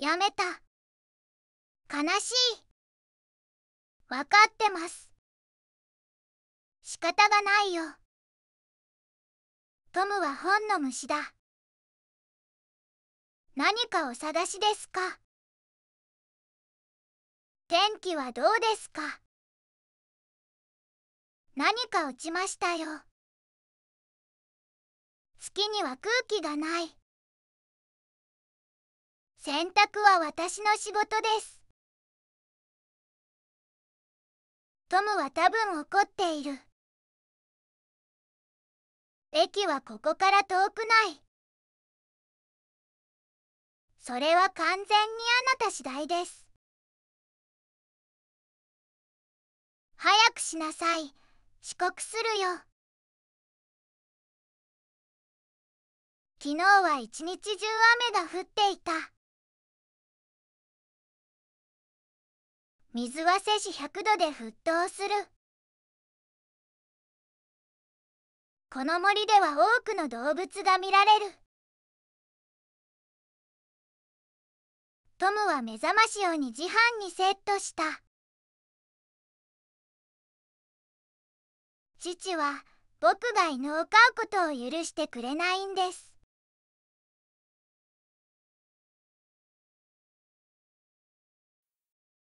やめた悲しいわかってます仕方がないよトムは本の虫だ何かお探しですか天気はどうですか何か落ちましたよ月には空気がない洗濯は私の仕事ですトムは多分怒っている駅はここから遠くないそれは完全にあなた次第です早くしなさい遅刻するよ昨日は一日中雨が降っていた。水は摂氏100度で沸騰するこの森では多くの動物が見られるトムは目覚まし用に自販にセットした父は僕が犬を飼うことを許してくれないんです